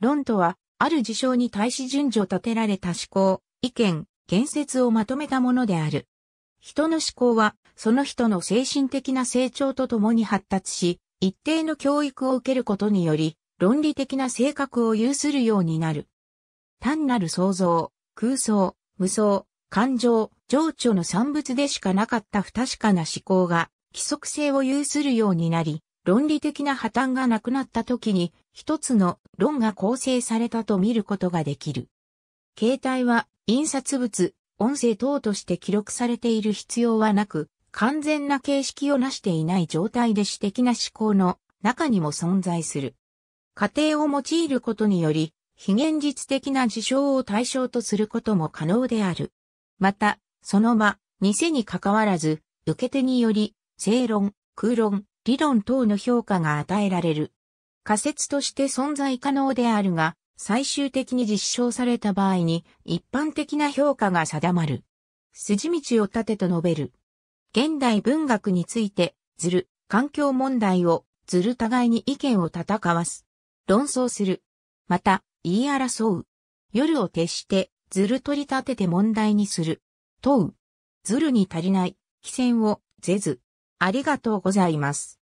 論とは、ある事象に対し順序立てられた思考、意見、言説をまとめたものである。人の思考は、その人の精神的な成長とともに発達し、一定の教育を受けることにより、論理的な性格を有するようになる。単なる想像、空想、無想、感情、情緒の産物でしかなかった不確かな思考が、規則性を有するようになり、論理的な破綻がなくなった時に一つの論が構成されたと見ることができる。携帯は印刷物、音声等として記録されている必要はなく、完全な形式をなしていない状態で私的な思考の中にも存在する。過程を用いることにより、非現実的な事象を対象とすることも可能である。また、その場、偽に関わらず、受け手により、正論、空論、理論等の評価が与えられる。仮説として存在可能であるが、最終的に実証された場合に一般的な評価が定まる。筋道を立てと述べる。現代文学について、ずる、環境問題を、ずる互いに意見を戦わす。論争する。また、言い争う。夜を徹して、ずる取り立てて問題にする。問う。ずるに足りない、規制を、ぜず。ありがとうございます。